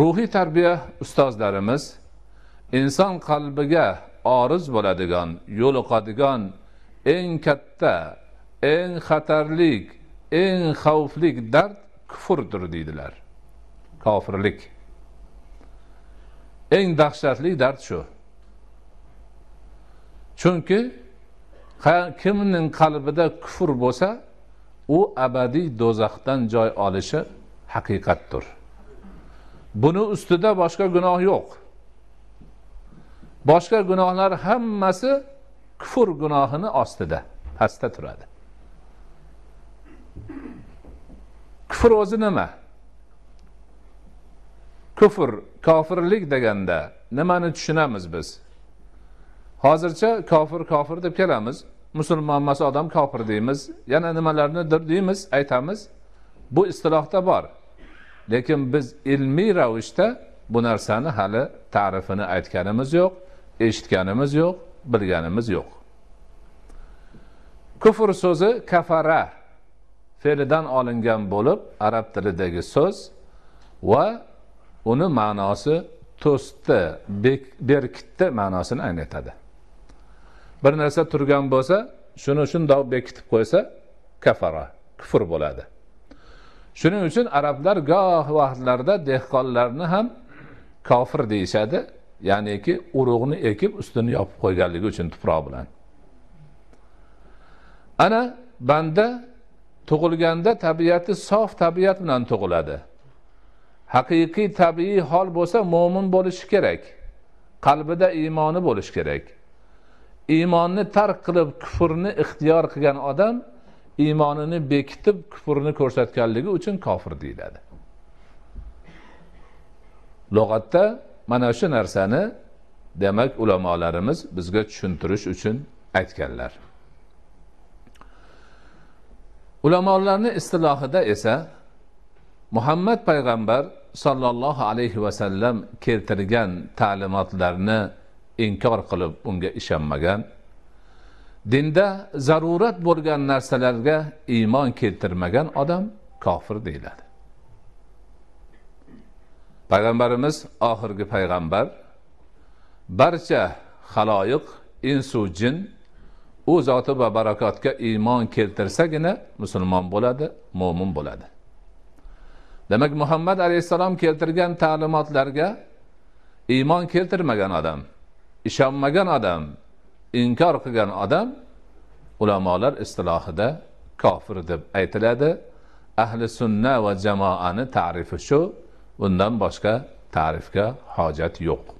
ruhiy tarbiya ustozlarimiz inson qalbiga oriz bo'ladigan yo'liqadigan eng katta eng xatarlik eng xavfli dard kufrdir deydilar kofirlik eng dahshatli dard shu chunki kimning qalbida kufr bo'lsa u abadiy do'zaxdan joy olishi haqiqatdir buni ustida boshqa gunoh yo'q boshqa gunohlar hammasi kufr gunohini ostida pastda turadi kufr o'zi nima kufr kofirlik deganda nimani tushunamiz biz hozircha kofir kofir deb kelamiz musulmon emas odam kofir deymiz yana nimalarnidir deymiz aytamiz bu istilohda bor lekin biz ilmiy ravishda bu narsani hali ta'rifini aytganimiz yo'q eshitganimiz yo'q bilganimiz yo'q kufr so'zi kafara fe'lidan olingan bo'lib arab tilidagi so'z va uni ma'nosi to'sdi berkitdi ma'nosini anglatadi bir narsa turgan bo'lsa shuni shundoq bekitib qo'ysa kafara kufr bo'ladi shuning uchun arablar goh vaqtlarda dehqonlarni ham kofir deyishadi ya'niki urug'ni ekib ustini yopib qo'yganligi uchun tuproq bilan ana banda tug'ilganda tabiati sof tabiat bilan tug'iladi haqiqiy tabiiy hol bo'lsa mo'min bo'lishi kerak qalbida iymoni bo'lishi kerak iymonni tark qilib kufrni ixtiyor qilgan odam iymonini bekitib kufrni ko'rsatganligi uchun kofir deyiladi lug'atda mana shu narsani demak ulamolarimiz bizga tushuntirish uchun aytganlar ulamolarni istilohida esa muhammad payg'ambar sollallohu alayhi vasallam keltirgan ta'limotlarni inkor qilib unga ishonmagan dinda zarurat bo'lgan narsalarga iymon keltirmagan odam kofir deyiladi payg'ambarimiz oxirgi payg'ambar barcha haloyiq insu jin u zoti va barakotga iymon keltirsagina musulmon bo'ladi mo'min bo'ladi demak muhammad alayhissalom keltirgan ta'limotlarga iymon keltirmagan odam ishonmagan odam inkor qilgan odam ulamolar istilohida kofir deb aytiladi ahli sunna va jamoani tarifi shu undan boshqa ta'rifga hojat yo'q